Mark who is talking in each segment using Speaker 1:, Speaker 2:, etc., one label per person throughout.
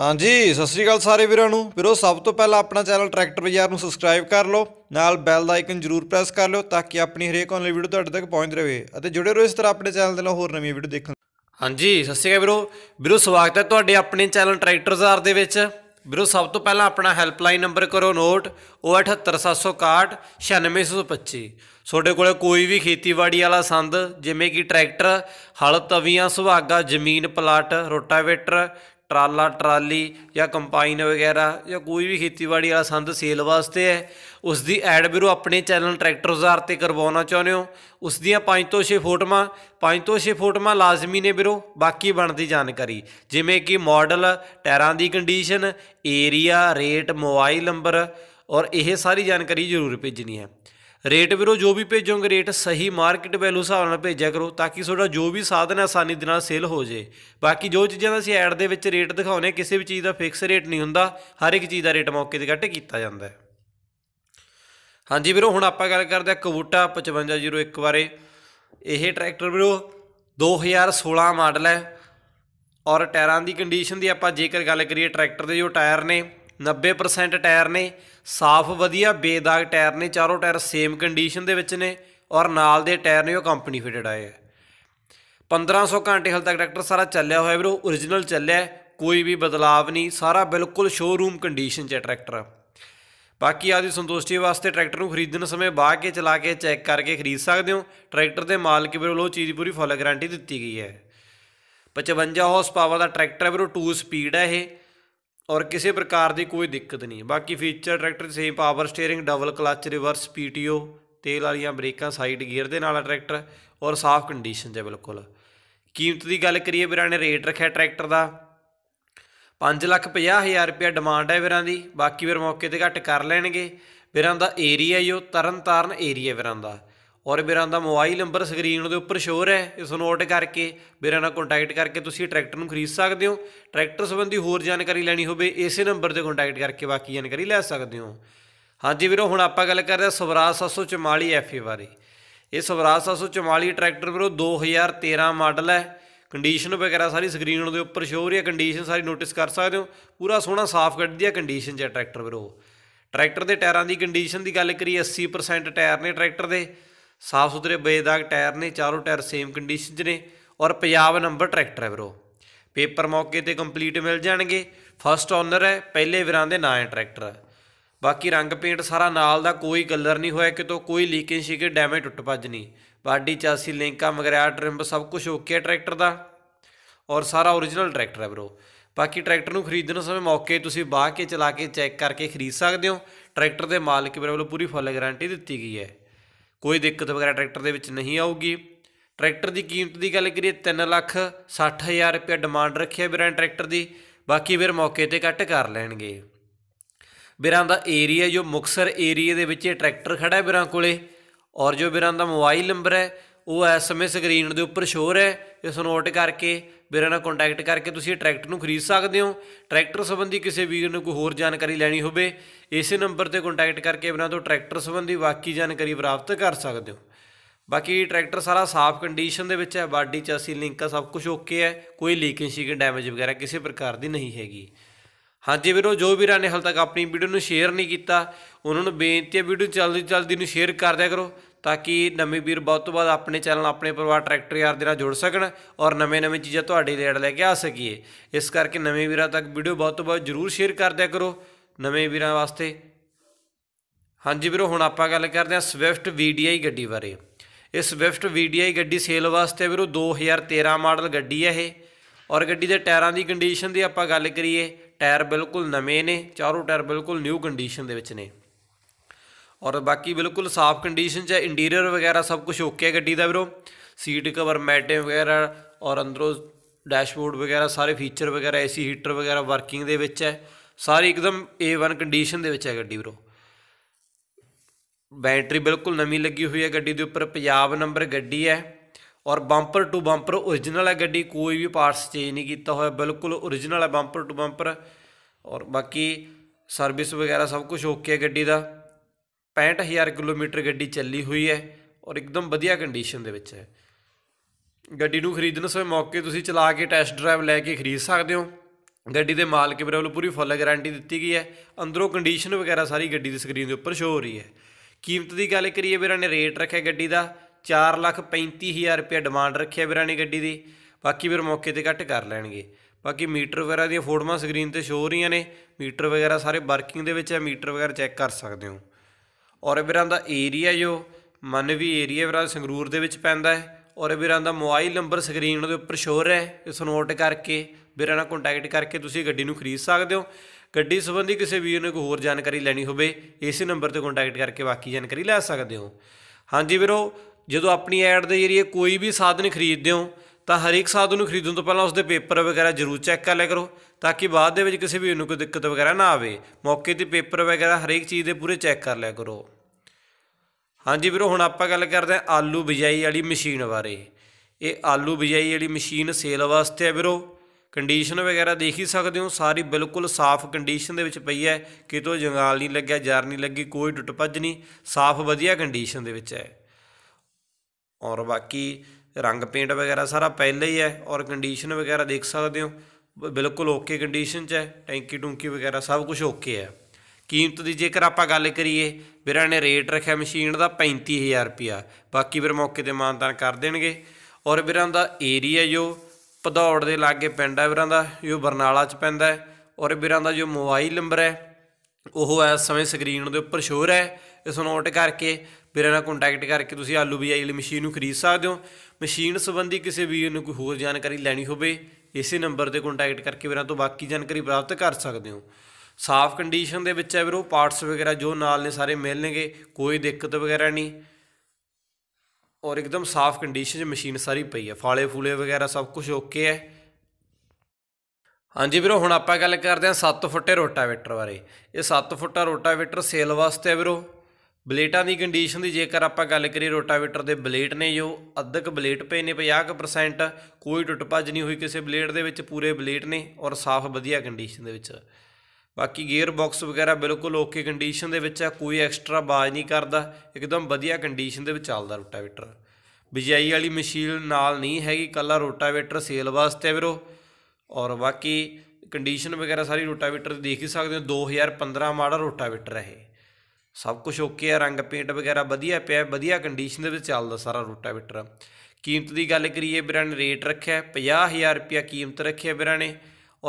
Speaker 1: ਹਾਂਜੀ ਸਤਿ ਸ੍ਰੀ ਅਕਾਲ ਸਾਰੇ ਵੀਰਾਂ ਨੂੰ ਵੀਰੋ ਸਭ ਤੋਂ ਪਹਿਲਾਂ ਆਪਣਾ ਚੈਨਲ ਟਰੈਕਟਰ ਬਾਜ਼ਾਰ ਨੂੰ ਸਬਸਕ੍ਰਾਈਬ ਕਰ ਲਓ ਨਾਲ ਬੈਲ ਦਾ ਆਈਕਨ ਜ਼ਰੂਰ ਪ੍ਰੈਸ ਕਰ ਲਓ ਤਾਂ ਕਿ ਆਪਣੀ ਹਰੇਕ ਆਨਲਾਈਨ ਵੀਡੀਓ ਤੁਹਾਡੇ ਤੱਕ ਪਹੁੰਚ ਰਹੇ ਅਤੇ ਜੁੜੇ ਰਹੋ ਇਸ ਤਰ੍ਹਾਂ ਆਪਣੇ ਚੈਨਲ ਦੇ ਨਾਲ ਹੋਰ ਨਵੀਆਂ ਵੀਡੀਓ ਦੇਖਣ ਹਾਂਜੀ ਸਤਿ ਸ੍ਰੀ ਅਕਾਲ ਵੀਰੋ ਵੀਰੋ ਸਵਾਗਤ ਹੈ ਤੁਹਾਡੇ ਆਪਣੇ ਚੈਨਲ ਟਰੈਕਟਰ ਬਾਜ਼ਾਰ ਦੇ ਵਿੱਚ ਵੀਰੋ ਸਭ ਤੋਂ ਪਹਿਲਾਂ ਆਪਣਾ ਹੈਲਪਲਾਈਨ ਨੰਬਰ ਕਰੋ ਨੋਟ ਉਹ ਤੁਹਾਡੇ ਕੋਲੇ ਕੋਈ ਵੀ ਖੇਤੀਬਾੜੀ ਵਾਲਾ ਸੰਦ ਜਿਵੇਂ ਕਿ ਟਰੈਕਟਰ ਹਲ ਤਵੀਆਂ ਸੁਹਾਗਾ ਜ਼ਮੀਨ ਪਲਾਟ ਰੋਟਾਵੇਟਰ ਟਰਾਲਾ ਟਰਾਲੀ ਜਾਂ ਕੰਪਾਈਨ ਵਗੈਰਾ ਜਾਂ ਕੋਈ ਵੀ ਖੇਤੀਬਾੜੀ ਵਾਲਾ ਸੰਦ ਸੇਲ ਵਾਸਤੇ ਹੈ ਉਸ ਦੀ ਐਡ ਵੀਰੋ ਆਪਣੇ ਚੈਨਲ ਟਰੈਕਟਰ ਬਾਜ਼ਾਰ ਤੇ ਕਰਵਾਉਣਾ ਚਾਹੁੰਦੇ ਹੋ ਉਸ ਦੀਆਂ 5 ਤੋਂ 6 ਫੋਟੋਆਂ 5 ਤੋਂ 6 ਫੋਟੋਆਂ ਲਾਜ਼ਮੀ ਨੇ ਵੀਰੋ ਬਾਕੀ ਬਣਦੀ ਜਾਣਕਾਰੀ ਜਿਵੇਂ ਕਿ ਮਾਡਲ ਟਾਇਰਾਂ ਦੀ condition area rate mobile number ਔਰ ਇਹ ਸਾਰੀ ਜਾਣਕਾਰੀ ਜ਼ਰੂਰ ਭੇਜਣੀ ਹੈ ਰੇਟ ਵੀਰੋ ਜੋ ਵੀ ਭੇਜੋਗੇ ਰੇਟ ਸਹੀ ਮਾਰਕੀਟ ਵੈਲਿਊ ਹਿਸਾਬ ਨਾਲ ਭੇਜਿਆ ਕਰੋ ਤਾਂ ਕਿ ਤੁਹਾਡਾ ਜੋ ਵੀ ਸਾਧਨ ਹੈ ਆਸਾਨੀ ਦੇ ਨਾਲ ਸੇਲ ਹੋ ਜੇ ਬਾਕੀ ਜੋ ਚੀਜ਼ਾਂ ਦਾ ਅਸੀਂ ਐਡ ਦੇ ਵਿੱਚ ਰੇਟ ਦਿਖਾਉਨੇ ਕਿਸੇ ਵੀ ਚੀਜ਼ ਦਾ ਫਿਕਸ ਰੇਟ ਨਹੀਂ ਹੁੰਦਾ ਹਰ ਇੱਕ ਚੀਜ਼ ਦਾ ਰੇਟ ਮੌਕੇ ਤੇ ਘੱਟ ਕੀਤਾ ਜਾਂਦਾ ਹੈ ਹਾਂਜੀ ਵੀਰੋ ਹੁਣ ਆਪਾਂ ਗੱਲ ਕਰਦੇ ਆ ਕਬੂਟਾ 5501 ਬਾਰੇ ਇਹ ਟਰੈਕਟਰ ਵੀਰੋ 2016 ਮਾਡਲ ਹੈ ਔਰ ਟਾਇਰਾਂ ਦੀ ਕੰਡੀਸ਼ਨ ਦੀ ਆਪਾਂ ਜੇਕਰ ਗੱਲ ਕਰੀਏ ਟਰੈਕਟਰ ਦੇ ਜੋ ਟਾਇਰ ਨੇ 90% ਟਾਇਰ ਨੇ ਸਾਫ਼ ਵਧੀਆ ਬੇਦਾਗ ਟਾਇਰ ਨੇ ਚਾਰੋਂ ਟਾਇਰ ਸੇਮ ਕੰਡੀਸ਼ਨ ਦੇ ਵਿੱਚ ਨੇ ਔਰ ਨਾਲ ਦੇ ਟਾਇਰ ਨੇ ਉਹ ਕੰਪਨੀ ਫਿਟਡ ਆਏ ਆ 1500 ਘੰਟੇ ਹਲ ਤੱਕ ਟਰੈਕਟਰ ਸਾਰਾ ਚੱਲਿਆ ਹੋਇਆ ਵੀਰੋ origignal ਚੱਲਿਆ ਕੋਈ ਵੀ ਬਦਲਾਵ ਨਹੀਂ ਸਾਰਾ ਬਿਲਕੁਲ ਸ਼ੋਰੂਮ ਕੰਡੀਸ਼ਨ 'ਚ ਹੈ ਟਰੈਕਟਰ ਬਾਕੀ ਆਦੀ ਸੰਤੁਸ਼ਟੀ ਵਾਸਤੇ ਟਰੈਕਟਰ ਨੂੰ ਖਰੀਦਣ ਸਮੇਂ ਬਾਹ ਕੇ ਚਲਾ ਕੇ ਚੈੱਕ ਕਰਕੇ ਖਰੀਦ ਸਕਦੇ ਹੋ ਟਰੈਕਟਰ ਦੇ ਮਾਲਕ ਲੋ ਚੀਜ਼ ਪੂਰੀ ਫੁੱਲ ਗਾਰੰਟੀ ਦਿੱਤੀ ਗਈ ਹੈ 55 ਹਾਰਸ ਪਾਵਰ ਦਾ ਟਰੈਕਟਰ ਹੈ ਵੀਰੋ 2 ਸਪੀਡ ਹੈ ਇਹ ਔਰ ਕਿਸੇ ਪ੍ਰਕਾਰ ਦੀ ਕੋਈ ਦਿੱਕਤ ਨਹੀਂ ਬਾਕੀ feature tractor same power steering double clutch reverse PTO ਤੇਲ ਵਾਲੀਆਂ ਬ੍ਰੇਕਾਂ ਸਾਈਡ ਗੀਅਰ ਦੇ ਨਾਲ ਟਰੈਕਟਰ ਔਰ ਸਾਫ਼ ਕੰਡੀਸ਼ਨ ਤੇ ਬਿਲਕੁਲ ਕੀਮਤ ਦੀ ਗੱਲ ਕਰੀਏ ਵੀਰਾਂ ਨੇ ਰੇਟ ਰੱਖਿਆ ਟਰੈਕਟਰ ਦਾ 550000 ਰੁਪਏ ਡਿਮਾਂਡ ਹੈ ਵੀਰਾਂ ਦੀ ਬਾਕੀ ਵੀਰ ਮੌਕੇ ਤੇ ਘੱਟ ਕਰ ਲੈਣਗੇ ਵੀਰਾਂ ਦਾ ਏਰੀਆ ਹੀ ਉਹ ਤਰਨਤਾਰਨ ਏਰੀਆ ਵੀਰਾਂ ਦਾ ਔਰ ਮੇਰਾ ਦਾ ਮੋਬਾਈਲ ਨੰਬਰ ਸਕਰੀਨ ਦੇ ਉੱਪਰ ਰਿਹਾ ਹੈ ਇਸ ਨੋਟ ਕਰਕੇ ਮੇਰੇ ਨਾਲ ਕੰਟੈਕਟ ਕਰਕੇ ਤੁਸੀਂ ਟਰੈਕਟਰ ਨੂੰ ਖਰੀਦ ਸਕਦੇ ਹੋ ਟਰੈਕਟਰ ਸੰਬੰਧੀ ਹੋਰ ਜਾਣਕਾਰੀ ਲੈਣੀ ਹੋਵੇ ਇਸੇ ਨੰਬਰ ਤੇ ਕੰਟੈਕਟ ਕਰਕੇ ਬਾਕੀ ਜਾਣਕਾਰੀ ਲੈ ਸਕਦੇ ਹੋ ਹਾਂਜੀ ਵੀਰੋ ਹੁਣ ਆਪਾਂ ਗੱਲ ਕਰ ਰਹੇ ਹਾਂ ਸਵਰਾਜ 744 ਐਫ ਏ ਬਾਰੇ ਇਹ ਸਵਰਾਜ 744 ਟਰੈਕਟਰ ਵੀਰੋ 2013 ਮਾਡਲ ਹੈ ਕੰਡੀਸ਼ਨ ਵਗੈਰਾ ਸਾਰੀ ਸਕਰੀਨ ਦੇ ਉੱਪਰ ਸ਼ੋਅ ਹੋ ਰਹੀ ਹੈ ਕੰਡੀਸ਼ਨ ਸਾਰੀ ਨੋਟਿਸ ਕਰ ਸਕਦੇ ਹੋ ਪੂਰਾ ਸੋਹਣਾ ਸਾਫ਼ ਕੱਢਦੀ ਹੈ ਕੰਡੀਸ਼ਨ 'ਚ ਟਰੈਕਟਰ ਵੀਰੋ ਟਰੈਕਟਰ ਦੇ ਟਾਇਰਾਂ ਦੀ ਕੰਡੀਸ਼ਨ ਦੀ ਗੱਲ ਕਰੀ 80% ਟਾਇਰ ਨੇ ਟਰੈਕਟਰ ਦੇ ਸਾਫ ਸੁਥਰੇ ਬੇਦਾਗ ਟਾਇਰ ਨੇ ਚਾਰੋਂ ਟਾਇਰ ਸੇਮ ਕੰਡੀਸ਼ਨ 'ਚ ਨੇ ਔਰ ਪੰਜਾਬ ਨੰਬਰ ਟਰੈਕਟਰ ਹੈ ਬਰੋ ਪੇਪਰ ਮੌਕੇ ਤੇ ਕੰਪਲੀਟ ਮਿਲ ਜਾਣਗੇ ਫਸਟ ਓਨਰ ਹੈ ਪਹਿਲੇ ਵਿਰਾਂ ਦੇ ਨਾਂ ਹੈ ਟਰੈਕਟਰ ਬਾਕੀ ਰੰਗ ਪੇਂਟ ਸਾਰਾ ਨਾਲ ਦਾ ਕੋਈ ਕਲਰ ਨਹੀਂ ਹੋਇਆ ਕਿਤੋ ਕੋਈ ਲੀਕੇਜ ਕਿ ਡੈਮੇਜ ਟੁੱਟ ਪੱਜ ਨਹੀਂ ਬਾਡੀ ਚਾਸੀ ਲਿੰਕਾਂ ਵਗੈਰਾ ਟ੍ਰਿਮ ਸਭ ਕੁਝ ਓਕੇ ਹੈ ਟਰੈਕਟਰ ਦਾ ਔਰ ਸਾਰਾ origignal ਟਰੈਕਟਰ ਹੈ ਬ్రో ਬਾਕੀ ਟਰੈਕਟਰ ਨੂੰ ਖਰੀਦਣ ਸਮੇਂ ਮੌਕੇ ਤੁਸੀਂ ਬਾਹ ਕੇ ਚਲਾ ਕੇ ਚੈੱਕ ਕਰਕੇ ਖਰੀਦ ਸਕਦੇ ਹੋ ਟਰੈਕਟਰ ਦੇ ਮਾਲਕ ਵੀਰੇ ਵੱਲੋਂ ਪੂਰੀ ਫੁੱਲ ਗਾਰੰਟੀ ਦਿੱਤੀ ਗਈ ਹੈ ਕੋਈ ਦਿੱਕਤ ਵਗੈਰਾ ਟਰੈਕਟਰ ਦੇ ਵਿੱਚ ਨਹੀਂ ਆਊਗੀ ਟਰੈਕਟਰ ਦੀ ਕੀਮਤ ਦੀ ਗੱਲ ਕਰੀਏ 3 ਲੱਖ ਹਜ਼ਾਰ ਰੁਪਏ ਡਿਮਾਂਡ ਰੱਖਿਆ ਵੀਰਾਂ ਟਰੈਕਟਰ ਦੀ ਬਾਕੀ ਵੀਰ ਮੌਕੇ ਤੇ ਕੱਟ ਕਰ ਲੈਣਗੇ ਵੀਰਾਂ ਦਾ ਏਰੀਆ ਜੋ ਮੁਕਸਰ ਏਰੀਆ ਦੇ ਵਿੱਚ ਇਹ ਟਰੈਕਟਰ ਖੜਾ ਹੈ ਵੀਰਾਂ ਕੋਲੇ ਔਰ ਜੋ ਵੀਰਾਂ ਦਾ ਮੋਬਾਈਲ ਨੰਬਰ ਹੈ ਉਹ ਇਸ ਸਮੇਂ ਸਕਰੀਨ ਦੇ ਉੱਪਰ ਸ਼ੋਅ ਹੈ ਇਸ ਨੂੰ ਨੋਟ ਕਰਕੇ ਮੇਰੇ ਨਾਲ ਕੰਟੈਕਟ ਕਰਕੇ ਤੁਸੀਂ ਟਰੈਕਟਰ ਨੂੰ ਖਰੀਦ ਸਕਦੇ ਹੋ ਟਰੈਕਟਰ ਸੰਬੰਧੀ ਕਿਸੇ ਵੀਰ ਨੂੰ ਕੋਈ ਹੋਰ ਜਾਣਕਾਰੀ ਲੈਣੀ ਹੋਵੇ ਇਸੇ ਨੰਬਰ ਤੇ ਕੰਟੈਕਟ ਕਰਕੇ ਇਹਨਾਂ ਤੋਂ ਟਰੈਕਟਰ ਸੰਬੰਧੀ ਬਾਕੀ ਜਾਣਕਾਰੀ ਪ੍ਰਾਪਤ ਕਰ ਸਕਦੇ ਹੋ ਬਾਕੀ ਟਰੈਕਟਰ ਸਾਰਾ ਸਾਫ਼ ਕੰਡੀਸ਼ਨ ਦੇ ਵਿੱਚ ਹੈ ਬਾਡੀ ਚਾਸੀ ਲਿੰਕ ਸਭ ਕੁਝ ਓਕੇ ਹੈ ਕੋਈ ਲੀਕਿੰਗ ਕਿ ਡੈਮੇਜ ਵਗੈਰਾ ਕਿਸੇ ਪ੍ਰਕਾਰ ਦੀ ਨਹੀਂ ਹੈਗੀ ਹਾਂਜੀ ਵੀਰੋ ਜੋ ਵੀਰਾਂ ਨੇ ਹਾਲ ਤੱਕ ਆਪਣੀ ਵੀਡੀਓ ਨੂੰ ਸ਼ੇਅਰ ਨਹੀਂ ਕੀਤਾ ਉਹਨਾਂ ਨੂੰ ਬੇਨਤੀ ਹੈ ਵੀਡੀਓ ਜਲਦੀ ਜਲਦੀ ਨੂੰ ਸ਼ੇਅਰ ਕਰ ਦਿਆ ਕਰੋ ਤਾਂ ਕਿ ਨਵੇਂ ਵੀਰ ਬਹੁਤ ਤੋਂ ਬਾਅਦ ਆਪਣੇ ਚੈਨਲ ਆਪਣੇ ਪਰਿਵਾਰ ਟਰੈਕਟਰ ਯਾਰ ਦੇ ਨਾਲ ਜੁੜ ਸਕਣ ਔਰ ਨਵੇਂ-ਨਵੇਂ ਚੀਜ਼ਾਂ ਤੁਹਾਡੇ ਲਈ ਲੈ ਕੇ ਆ ਸਕੀਏ ਇਸ ਕਰਕੇ ਨਵੇਂ ਵੀਰਾਂ ਤੱਕ ਵੀਡੀਓ ਬਹੁਤ ਤੋਂ ਬਾਅਦ ਜਰੂਰ ਸ਼ੇਅਰ ਕਰ ਦਿਆ ਕਰੋ ਨਵੇਂ ਵੀਰਾਂ ਵਾਸਤੇ ਹਾਂਜੀ ਵੀਰੋ ਹੁਣ ਆਪਾਂ ਗੱਲ ਕਰਦੇ ਹਾਂ ਸਵਿਫਟ VDI ਗੱਡੀ ਬਾਰੇ ਇਸ ਸਵਿਫਟ VDI ਗੱਡੀ ਸੇਲ ਵਾਸਤੇ ਵੀਰੋ 2013 ਮਾਡਲ ਗੱਡੀ ਹੈ ਇਹ ਔਰ ਗੱਡੀ ਦੇ ਟਾਇਰਾਂ ਦੀ ਕੰਡੀਸ਼ਨ ਦੀ ਆਪਾਂ ਗੱਲ ਕਰੀਏ ਟਾਇਰ ਬਿਲਕੁਲ ਨਵੇਂ ਨੇ ਚਾਰੋਂ ਟਾਇਰ ਬਿਲਕੁਲ ਨਿਊ ਕੰਡੀਸ਼ਨ ਦੇ ਵਿੱਚ ਨੇ ਔਰ ਬਾਕੀ ਬਿਲਕੁਲ ਸਾਫ਼ ਕੰਡੀਸ਼ਨ 'ਚ ਹੈ ਇੰਟੀਰੀਅਰ ਵਗੈਰਾ ਸਭ ਕੁਝ ਓਕੇ ਹੈ ਗੱਡੀ ਦਾ ਵੀਰੋ ਸੀਟ ਕਵਰ ਮੈਟੇ ਵਗੈਰਾ ਔਰ ਅੰਦਰੋਂ ਡੈਸ਼ਬੋਰਡ ਵਗੈਰਾ ਸਾਰੇ ਫੀਚਰ ਵਗੈਰਾ ਏਸੀ ਹੀਟਰ ਵਗੈਰਾ ਵਰਕਿੰਗ ਦੇ ਵਿੱਚ ਹੈ ਸਾਰੀ ਇੱਕਦਮ A1 ਕੰਡੀਸ਼ਨ ਦੇ ਵਿੱਚ ਹੈ ਗੱਡੀ ਵੀਰੋ ਬੈਟਰੀ ਬਿਲਕੁਲ ਨਵੀਂ ਲੱਗੀ ਹੋਈ ਹੈ ਗੱਡੀ ਦੇ ਉੱਪਰ ਪੰਜਾਬ ਨੰਬਰ ਗੱਡੀ ਹੈ ਔਰ ਬੰਪਰ ਟੂ ਬੰਪਰ origignal ਹੈ ਗੱਡੀ ਕੋਈ ਵੀ ਪਾਰਟਸ ਚੇਂਜ ਨਹੀਂ ਕੀਤਾ ਹੋਇਆ ਬਿਲਕੁਲ origignal ਹੈ ਬੰਪਰ ਟੂ ਬੰਪਰ ਔਰ ਬਾਕੀ ਸਰਵਿਸ ਵਗੈਰਾ ਸਭ ਕੁਝ ਓਕੇ ਹੈ ਗੱਡੀ ਦਾ 65000 ਕਿਲੋਮੀਟਰ ਗੱਡੀ ਚੱਲੀ ਹੋਈ ਹੈ ਔਰ ਇੱਕਦਮ ਵਧੀਆ ਕੰਡੀਸ਼ਨ ਦੇ ਵਿੱਚ ਹੈ ਗੱਡੀ ਨੂੰ ਖਰੀਦਣ ਸਮੇਂ ਮੌਕੇ ਤੁਸੀਂ ਚਲਾ ਕੇ ਟੈਸਟ ਡਰਾਈਵ ਲੈ ਕੇ ਖਰੀਦ ਸਕਦੇ ਹੋ ਗੱਡੀ ਦੇ ਮਾਲਕ ਵੱਲੋਂ ਪੂਰੀ ਫੁੱਲ ਗਾਰੰਟੀ ਦਿੱਤੀ ਗਈ ਹੈ ਅੰਦਰੋਂ ਕੰਡੀਸ਼ਨ ਵਗੈਰਾ ਸਾਰੀ ਗੱਡੀ ਦੀ ਸਕਰੀਨ ਦੇ ਉੱਪਰ ਸ਼ੋ ਹੋ ਰਹੀ ਹੈ ਕੀਮਤ ਦੀ ਗੱਲ ਕਰੀਏ ਵੀਰਾਂ ਨੇ ਰੇਟ ਰੱਖਿਆ ਗੱਡੀ ਦਾ 435000 ਰੁਪਏ ਡਿਮਾਂਡ ਰੱਖਿਆ ਵੀਰਾਂ ਨੇ ਗੱਡੀ ਦੀ ਬਾਕੀ ਵੀਰ ਮੌਕੇ ਤੇ ਘੱਟ ਕਰ ਲੈਣਗੇ ਬਾਕੀ ਮੀਟਰ ਵਗੈਰਾ ਦੀਆਂ ਫੋਟੋਆਂ ਸਕਰੀਨ ਤੇ ਸ਼ੋ ਹੋ ਰਹੀਆਂ ਨੇ ਮੀਟਰ ਵਗੈਰਾ ਸਾਰੇ ਵਰਕਿੰਗ ਦੇ ਵਿੱਚ ਹੈ ਮੀਟਰ ਵਗੈਰਾ ਚੈੱਕ ਕਰ ਸਕਦੇ ਹੋ ਔਰ ਵੀਰਾਂ ਦਾ ਏਰੀਆ ਜੋ ਮਨਵੀ ਏਰੀਆ ਵੀਰਾਂ ਸੰਗਰੂਰ ਦੇ ਵਿੱਚ ਪੈਂਦਾ ਹੈ ਔਰ ਵੀਰਾਂ ਦਾ ਮੋਬਾਈਲ ਨੰਬਰ ਸਕਰੀਨ ਦੇ ਉੱਪਰ ਸ਼ੋਰ ਹੈ ਇਸ ਨੋਟ ਕਰਕੇ ਵੀਰਾਂ ਨਾਲ ਕੰਟੈਕਟ ਕਰਕੇ ਤੁਸੀਂ ਗੱਡੀ ਨੂੰ ਖਰੀਦ ਸਕਦੇ ਹੋ ਗੱਡੀ ਸੰਬੰਧੀ ਕਿਸੇ ਵੀਰ ਨੇ ਕੋਈ ਹੋਰ ਜਾਣਕਾਰੀ ਲੈਣੀ ਹੋਵੇ ਇਸੇ ਨੰਬਰ ਤੇ ਕੰਟੈਕਟ ਕਰਕੇ ਬਾਕੀ ਜਾਣਕਾਰੀ ਲੈ ਸਕਦੇ ਹੋ ਹਾਂਜੀ ਵੀਰੋ ਜਦੋਂ ਆਪਣੀ ਐਡ ਦੇ ਜਰੀਏ ਕੋਈ ਵੀ ਸਾਧਨ ਖਰੀਦਦੇ ਹੋ ਤਾਂ ਹਰੇਕ ਸਾਧੂ ਨੂੰ ਖਰੀਦਣ ਤੋਂ ਪਹਿਲਾਂ ਉਸ ਦੇ ਪੇਪਰ ਵਗੈਰਾ ਜ਼ਰੂਰ ਚੈੱਕ ਕਰ ਲਿਆ ਕਰੋ ਤਾਂ ਕਿ ਬਾਅਦ ਦੇ ਵਿੱਚ ਕਿਸੇ ਵੀ ਨੂੰ ਕੋਈ ਦਿੱਕਤ ਵਗੈਰਾ ਨਾ ਆਵੇ ਮੌਕੇ ਤੇ ਪੇਪਰ ਵਗੈਰਾ ਹਰੇਕ ਚੀਜ਼ ਦੇ ਪੂਰੇ ਚੈੱਕ ਕਰ ਲਿਆ ਕਰੋ ਹਾਂਜੀ ਵੀਰੋ ਹੁਣ ਆਪਾਂ ਗੱਲ ਕਰਦੇ ਆਂ ਆਲੂ ਬਿਜਾਈ ਵਾਲੀ ਮਸ਼ੀਨ ਬਾਰੇ ਇਹ ਆਲੂ ਬਿਜਾਈ ਵਾਲੀ ਮਸ਼ੀਨ ਸੇਲ ਵਾਸਤੇ ਆ ਵੀਰੋ ਕੰਡੀਸ਼ਨ ਵਗੈਰਾ ਦੇਖ ਹੀ ਸਕਦੇ ਹੋ ਸਾਰੀ ਬਿਲਕੁਲ ਸਾਫ਼ ਕੰਡੀਸ਼ਨ ਦੇ ਵਿੱਚ ਪਈ ਹੈ ਕਿਤੋਂ ਜੰਗਾਲ ਨਹੀਂ ਲੱਗਿਆ ਜਰ ਨਹੀਂ ਲੱਗੀ ਕੋਈ ਟੁੱਟ ਭੱਜ ਨਹੀਂ ਸਾਫ਼ ਵਧੀਆ ਕੰਡੀਸ਼ਨ ਦੇ ਵਿੱਚ ਹੈ ਔਰ ਬਾਕੀ ਰੰਗ ਪੇਂਟ ਵਗੈਰਾ ਸਾਰਾ ਪਹਿਲੇ ਹੀ ਹੈ ਔਰ ਕੰਡੀਸ਼ਨ ਵਗੈਰਾ ਦੇਖ ਸਕਦੇ ਹੋ ਬਿਲਕੁਲ ਓਕੇ ਕੰਡੀਸ਼ਨ 'ਚ ਹੈ ਟੈਂਕੀ ਟੁੰਕੀ ਵਗੈਰਾ ਸਭ ਕੁਝ ਓਕੇ ਹੈ ਕੀਮਤ ਦੀ ਜੇਕਰ ਆਪਾਂ ਗੱਲ ਕਰੀਏ ਵੀਰਾਂ ਨੇ ਰੇਟ ਰੱਖਿਆ ਮਸ਼ੀਨ ਦਾ 35000 ਰੁਪਿਆ ਬਾਕੀ ਵੀਰ ਮੌਕੇ ਤੇ ਮਾਨਤਾਨ ਕਰ ਦੇਣਗੇ ਔਰ ਵੀਰਾਂ ਦਾ ਏਰੀਆ ਜੋ ਪਧੌੜ ਦੇ ਲਾਗੇ ਪਿੰਡ ਹੈ ਵੀਰਾਂ ਦਾ ਜੋ ਬਰਨਾਲਾ 'ਚ ਪੈਂਦਾ ਹੈ ਔਰ ਵੀਰਾਂ ਦਾ ਜੋ ਮੋਬਾਈਲ ਨੰਬਰ ਹੈ ਉਹ ਇਸ ਸਮੇਂ ਸਕਰੀਨ ਦੇ ਉੱਪਰ ਸ਼ੋਰ ਹੈ ਇਸ ਨੂੰ ਨੋਟ ਕਰਕੇ ਵੀਰਾਂ ਨਾਲ ਕੰਟੈਕਟ ਕਰਕੇ ਤੁਸੀਂ ਆਲੂ ਬਿਜਾਈ ਵਾਲੀ ਮਸ਼ੀਨ ਨੂੰ ਖਰੀਦ ਸਕਦੇ ਹੋ ਮਸ਼ੀਨ ਸੰਬੰਧੀ ਕਿਸੇ ਵੀਰ ਨੂੰ ਕੋਈ ਹੋਰ ਜਾਣਕਾਰੀ ਲੈਣੀ ਹੋਵੇ ਇਸੇ ਨੰਬਰ ਤੇ ਕੰਟੈਕਟ ਕਰਕੇ ਵੀਰਾਂ ਤੋਂ ਬਾਕੀ ਜਾਣਕਾਰੀ ਪ੍ਰਾਪਤ ਕਰ ਸਕਦੇ ਹੋ ਸਾਫ਼ ਕੰਡੀਸ਼ਨ ਦੇ ਵਿੱਚ ਹੈ ਵੀਰੋ ਪਾਰਟਸ ਵਗੈਰਾ ਜੋ ਨਾਲ ਨੇ ਸਾਰੇ ਮਿਲਣਗੇ ਕੋਈ ਦਿੱਕਤ ਵਗੈਰਾ ਨਹੀਂ ਔਰ ਇੱਕਦਮ ਸਾਫ਼ ਕੰਡੀਸ਼ਨ 'ਚ ਮਸ਼ੀਨ ਸਾਰੀ ਪਈ ਹੈ ਫਾਲੇ ਫੂਲੇ ਵਗੈਰਾ ਸਭ ਕੁਝ ਓਕੇ ਹੈ ਹਾਂਜੀ ਵੀਰੋ ਹੁਣ ਆਪਾਂ ਗੱਲ ਕਰਦੇ ਹਾਂ 7 ਫੁੱਟੇ ਰੋਟਾਵੇਟਰ ਬਾਰੇ ਇਹ 7 ਫੁੱਟਾ ਰੋਟਾਵੇਟਰ ਸੇਲ ਵਾਸਤੇ ਹੈ ਵੀਰੋ ਬਲੇਟਾਂ ਦੀ ਕੰਡੀਸ਼ਨ ਦੀ ਜੇਕਰ ਆਪਾਂ ਗੱਲ ਕਰੀਏ ਰੋਟਾਵੇਟਰ ਦੇ ਬਲੇਟ ਨੇ ਜੋ ਅੱਧਕ ਬਲੇਟ ਪਏ ਨੇ 50% ਕੋਈ ਟੁੱਟ ਭੱਜ ਨਹੀਂ ਹੋਈ ਕਿਸੇ ਬਲੇਟ ਦੇ ਵਿੱਚ ਪੂਰੇ ਬਲੇਟ ਨੇ ਔਰ ਸਾਫ਼ ਵਧੀਆ ਕੰਡੀਸ਼ਨ ਦੇ ਵਿੱਚ ਬਾਕੀ ਗੇਅਰ ਬਾਕਸ ਵਗੈਰਾ ਬਿਲਕੁਲ ਓਕੇ ਕੰਡੀਸ਼ਨ ਦੇ ਵਿੱਚ ਆ ਕੋਈ ਐਕਸਟਰਾ ਬਾਜ ਨਹੀਂ ਕਰਦਾ ਇੱਕਦਮ ਵਧੀਆ ਕੰਡੀਸ਼ਨ ਦੇ ਵਿੱਚ ਚੱਲਦਾ ਰੋਟਾਵੇਟਰ ਬਿਜਾਈ ਵਾਲੀ ਮਸ਼ੀਨ ਨਾਲ ਨਹੀਂ ਹੈਗੀ ਕੱਲਾ ਰੋਟਾਵੇਟਰ ਸੇਲ ਵਾਸਤੇ ਵੀਰੋ ਔਰ ਬਾਕੀ ਕੰਡੀਸ਼ਨ ਵਗੈਰਾ ਸਾਰੀ ਰੋਟਾਵੇਟਰ ਦੇਖ ਹੀ ਸਕਦੇ ਹੋ 2015 ਮਾਡਲ ਰੋਟਾਵੇਟਰ ਹੈ ਸਭ ਕੁਝ ਓਕੇ ਆ ਰੰਗ ਪੇਂਟ ਵਗੈਰਾ ਵਧੀਆ ਪਿਆ ਵਧੀਆ ਕੰਡੀਸ਼ਨ ਦੇ ਵਿੱਚ ਚੱਲਦਾ ਸਾਰਾ ਰੋਟਾਵੇਟਰ ਕੀਮਤ ਦੀ ਗੱਲ ਕਰੀਏ ਵੀਰਾਂ ਨੇ ਰੇਟ ਰੱਖਿਆ 50000 ਰੁਪਿਆ ਕੀਮਤ ਰੱਖਿਆ ਵੀਰਾਂ ਨੇ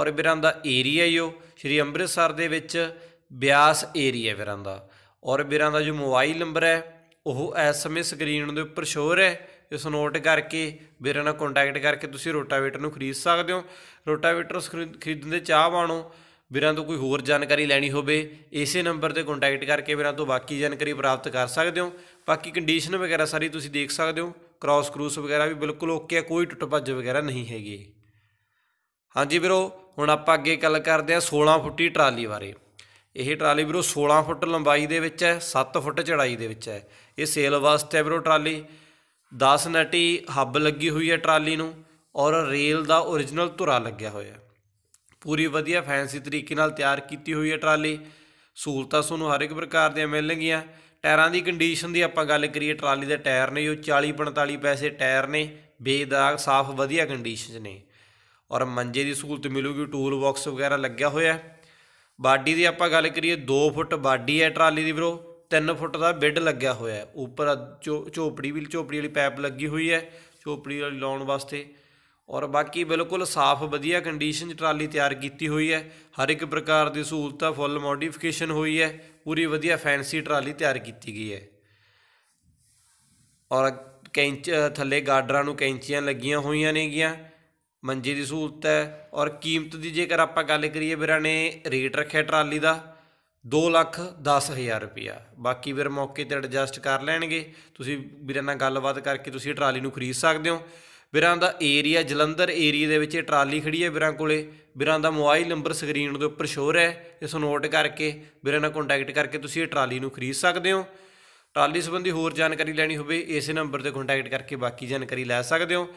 Speaker 1: ਔਰ ਵੀਰਾਂ ਦਾ ਏਰੀਆ ਹੀ ਉਹ ਸ਼੍ਰੀ ਅੰਮ੍ਰਿਤਸਰ ਦੇ ਵਿੱਚ ਬਿਆਸ ਏਰੀਆ ਵੀਰਾਂ ਦਾ ਔਰ ਵੀਰਾਂ ਦਾ ਜੋ ਮੋਬਾਈਲ ਨੰਬਰ ਹੈ ਉਹ ਇਸ ਸਮੇਂ ਸਕਰੀਨ ਦੇ ਉੱਪਰ ਸ਼ੋਅ ਹੈ ਇਸ ਨੋਟ ਕਰਕੇ ਵੀਰਾਂ ਨਾਲ ਕੰਟੈਕਟ ਕਰਕੇ ਤੁਸੀਂ ਰੋਟਾਵੇਟਰ ਨੂੰ ਖਰੀਦ ਸਕਦੇ ਹੋ ਰੋਟਾਵੇਟਰ ਖਰੀਦਣ ਦੇ ਚਾਹਵਾਨੋ ਵੀਰਾਂ ਤੋਂ ਕੋਈ ਹੋਰ ਜਾਣਕਾਰੀ ਲੈਣੀ ਹੋਵੇ ਇਸੇ ਨੰਬਰ ਤੇ ਕੰਟੈਕਟ ਕਰਕੇ ਵੀਰਾਂ ਤੋਂ ਬਾਕੀ ਜਾਣਕਾਰੀ ਪ੍ਰਾਪਤ ਕਰ ਸਕਦੇ ਹੋ ਬਾਕੀ ਕੰਡੀਸ਼ਨ ਵਗੈਰਾ ਸਾਰੀ ਤੁਸੀਂ ਦੇਖ ਸਕਦੇ ਹੋ ਕ੍ਰਾਸ ਕਰੂਸ ਵਗੈਰਾ ਵੀ ਬਿਲਕੁਲ ਓਕੇ ਆ ਕੋਈ ਟੁੱਟ ਭੱਜ ਵਗੈਰਾ ਨਹੀਂ ਹੈਗੀ ਹਾਂਜੀ ਵੀਰੋ ਹੁਣ ਆਪਾਂ ਅੱਗੇ ਗੱਲ ਕਰਦੇ ਆ 16 ਫੁੱਟੀ ਟਰਾਲੀ ਬਾਰੇ ਇਹ ਟਰਾਲੀ ਵੀਰੋ 16 ਫੁੱਟ ਲੰਬਾਈ ਦੇ ਵਿੱਚ ਹੈ 7 ਫੁੱਟ ਚੜਾਈ ਦੇ ਵਿੱਚ ਹੈ ਇਹ ਸੇਲ ਵਾਸਤੇ ਹੈ ਵੀਰੋ ਟਰਾਲੀ 10 ਨਟੀ ਹੱਬ ਲੱਗੀ ਹੋਈ ਹੈ ਟਰਾਲੀ ਨੂੰ ਔਰ ਰੇਲ ਦਾ origignal ਧੁਰਾ ਲੱਗਿਆ ਹੋਇਆ ਪੂਰੀ ਵਧੀਆ ਫੈਂਸੀ ਤਰੀਕੇ ਨਾਲ ਤਿਆਰ ਕੀਤੀ ਹੋਈ ਹੈ ਟਰਾਲੀ ਸਹੂਲਤਾਂ ਤੁਹਾਨੂੰ ਹਰ ਇੱਕ ਪ੍ਰਕਾਰ ਦੀਆਂ ਮਿਲਣਗੀਆਂ ਟਾਇਰਾਂ ਦੀ ਕੰਡੀਸ਼ਨ ਦੀ ਆਪਾਂ ਗੱਲ ਕਰੀਏ ਟਰਾਲੀ ਦੇ ਟਾਇਰ ਨੇ ਉਹ 40 45 ਪੈਸੇ ਟਾਇਰ ਨੇ ਬੇਦਾਗ ਸਾਫ਼ ਵਧੀਆ ਕੰਡੀਸ਼ਨ 'ਚ ਨੇ ਔਰ ਮੰਜੇ ਦੀ ਸਹੂਲਤ ਮਿਲੂਗੀ ਟੂਲ ਬਾਕਸ ਵਗੈਰਾ ਲੱਗਿਆ ਹੋਇਆ ਬਾਡੀ ਦੀ ਆਪਾਂ ਗੱਲ ਕਰੀਏ 2 ਫੁੱਟ ਬਾਡੀ ਹੈ ਟਰਾਲੀ ਦੀ ਵੀਰੋ 3 ਫੁੱਟ ਦਾ ਬੈੱਡ ਲੱਗਿਆ ਹੋਇਆ ਹੈ ਉੱਪਰ ਝੋਪੜੀ ਵੀ ਝੋਪੜੀ ਵਾਲੀ ਪਾਈਪ ਲੱਗੀ ਹੋਈ ਹੈ ਝੋਪੜੀ ਵਾਲੀ ਲਾਉਣ ਵਾਸਤੇ ਔਰ ਬਾਕੀ ਬਿਲਕੁਲ ਸਾਫ਼ ਵਧੀਆ ਕੰਡੀਸ਼ਨ 'ਚ ਟਰਾਲੀ ਤਿਆਰ ਕੀਤੀ ਹੋਈ ਹੈ ਹਰ ਇੱਕ ਪ੍ਰਕਾਰ ਦੀ ਸਹੂਲਤਾਂ ਫੁੱਲ ਮੋਡੀਫਿਕੇਸ਼ਨ ਹੋਈ ਹੈ ਪੂਰੀ ਵਧੀਆ ਫੈਂਸੀ ਟਰਾਲੀ ਤਿਆਰ ਕੀਤੀ ਗਈ ਹੈ ਔਰ ਕੈਂਚ ਥੱਲੇ ਗਾਰਡਰਾਂ ਨੂੰ ਕੈਂਚੀਆਂ ਲੱਗੀਆਂ ਹੋਈਆਂ ਨੇਗੀਆਂ ਮੰਜੇ ਦੀ ਸਹੂਲਤ ਹੈ ਔਰ ਕੀਮਤ ਦੀ ਜੇਕਰ ਆਪਾਂ ਗੱਲ ਕਰੀਏ ਵੀਰਾਂ ਨੇ ਰੇਟ ਰੱਖਿਆ ਟਰਾਲੀ ਦਾ 2 ਲੱਖ ਹਜ਼ਾਰ ਰੁਪਇਆ ਬਾਕੀ ਵੀਰ ਮੌਕੇ ਤੇ ਐਡਜਸਟ ਕਰ ਲੈਣਗੇ ਤੁਸੀਂ ਵੀਰਾਂ ਨਾਲ ਗੱਲਬਾਤ ਕਰਕੇ ਤੁਸੀਂ ਟਰਾਲੀ ਨੂੰ ਖਰੀਦ ਸਕਦੇ ਹੋ ਵੀਰਾਂ ਦਾ ਏਰੀਆ ਜਲੰਧਰ ਏਰੀਆ ਦੇ ਵਿੱਚ ਇਹ ਟਰਾਲੀ ਖੜੀ ਹੈ ਵੀਰਾਂ ਕੋਲੇ ਵੀਰਾਂ ਦਾ ਮੋਬਾਈਲ ਨੰਬਰ ਸਕਰੀਨ ਦੇ ਉੱਪਰ ਸ਼ੋਅ ਹੈ ਇਸ ਨੂੰ ਨੋਟ ਕਰਕੇ ਵੀਰਾਂ ਨਾਲ ਕੰਟੈਕਟ ਕਰਕੇ ਤੁਸੀਂ ਇਹ ਟਰਾਲੀ ਨੂੰ ਖਰੀਦ ਸਕਦੇ ਹੋ ਟਰਾਲੀ ਸੰਬੰਧੀ ਹੋਰ ਜਾਣਕਾਰੀ ਲੈਣੀ ਹੋਵੇ ਇਸੇ ਨੰਬਰ ਤੇ ਕੰਟੈਕਟ ਕਰਕੇ ਬਾਕੀ ਜਾਣਕਾਰੀ ਲੈ ਸਕਦੇ ਹੋ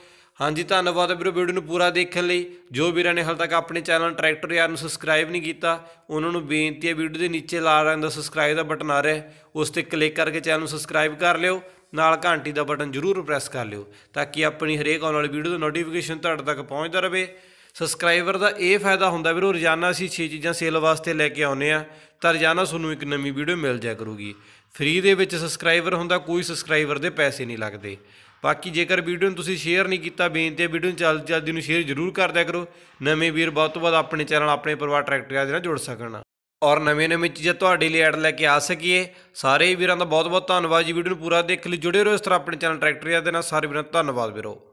Speaker 1: ਹਾਂਜੀ ਧੰਨਵਾਦ ਵੀਰੋ ਵੀਡੀਓ ਨੂੰ ਪੂਰਾ ਦੇਖਣ ਲਈ ਜੋ ਵੀਰਾਂ ਨੇ ਹਾਲ ਤੱਕ ਆਪਣੇ ਚੈਨਲ ਟਰੈਕਟਰ ਯਾਰ ਨੂੰ ਸਬਸਕ੍ਰਾਈਬ ਨਹੀਂ ਕੀਤਾ ਉਹਨਾਂ ਨੂੰ ਬੇਨਤੀ ਹੈ ਵੀਡੀਓ ਦੇ ਨੀਚੇ ਲਾਲ ਰੰਗ ਦਾ ਸਬਸਕ੍ਰਾਈਬ ਦਾ ਬਟਨ ਆ ਰਿਹਾ ਉਸ ਤੇ ਕਲਿੱਕ ਕਰਕੇ ਚੈਨਲ ਨੂੰ ਸਬਸਕ੍ਰਾਈਬ ਕਰ ਲਿਓ ਨਾਲ ਘੰਟੀ ਦਾ ਬਟਨ ਜ਼ਰੂਰ ਪ੍ਰੈਸ ਕਰ ਲਿਓ ਤਾਂ ਕਿ ਆਪਣੀ ਹਰੇਕ ਆਉਣ ਵਾਲੀ ਵੀਡੀਓ ਦਾ ਨੋਟੀਫਿਕੇਸ਼ਨ ਤੁਹਾਡੇ ਤੱਕ ਪਹੁੰਚਦਾ ਰਹੇ ਸਬਸਕ੍ਰਾਈਬਰ ਦਾ ਇਹ ਫਾਇਦਾ ਹੁੰਦਾ ਵੀਰੋ ਰੋਜ਼ਾਨਾ ਅਸੀਂ 6 ਚੀਜ਼ਾਂ ਸੇਲ ਵਾਸਤੇ ਲੈ ਕੇ ਆਉਨੇ ਆ ਤਾਂ ਰੋਜ਼ਾਨਾ ਤੁਹਾਨੂੰ ਇੱਕ ਨਵੀਂ ਵੀਡੀਓ ਮਿਲ ਜਾਇਆ ਕਰੂਗੀ ਫ੍ਰੀ ਦੇ ਵਿੱਚ ਸਬਸਕ੍ਰਾਈਬਰ ਹੁੰਦਾ ਕੋਈ ਸਬਸਕ੍ਰਾਈਬਰ ਦੇ ਪੈਸੇ ਨਹੀਂ ਲੱਗਦੇ ਬਾਕੀ ਜੇਕਰ ਵੀਡੀਓ ਨੂੰ ਤੁਸੀਂ ਸ਼ੇਅਰ ਨਹੀਂ ਕੀਤਾ ਬੇਨਤੀ ਹੈ ਵੀਡੀਓ ਨੂੰ ਜਲਦੀ ਜਲਦੀ ਨੂੰ ਸ਼ੇਅਰ ਜ਼ਰੂਰ ਕਰ ਦਿਆ ਕਰੋ ਨਵੇਂ ਵੀਰ ਬਹੁਤ ਬਹੁਤ ਆਪਣੇ ਚੈਨਲ ਆਪਣੇ ਪਰਿਵਾਰ ਟਰੈਕਟਰ ਦੇ ਨਾਲ ਜੁੜ ਸਕਣ ਔਰ ਨਵੇਂ-ਨਵੇਂ ਚੀਜ਼ਾਂ ਤੁਹਾਡੇ ਲਈ ਐਡ ਲੈ ਕੇ ਆ ਸਕੀਏ ਸਾਰੇ ਵੀਰਾਂ ਦਾ ਬਹੁਤ-ਬਹੁਤ ਧੰਨਵਾਦ ਜੀ ਵੀਡੀਓ ਨੂੰ ਪੂਰਾ ਦੇਖਣ ਲਈ ਜੁੜੇ ਰਹੋ ਇਸ ਤਰ੍ਹਾਂ ਆਪਣੇ ਚੈਨਲ ਟਰੈਕਟਰੀਆ ਦੇ ਨਾਲ ਸਾਰੇ ਵੀਰਾਂ ਦਾ ਧੰਨਵਾਦ ਵੀਰੋ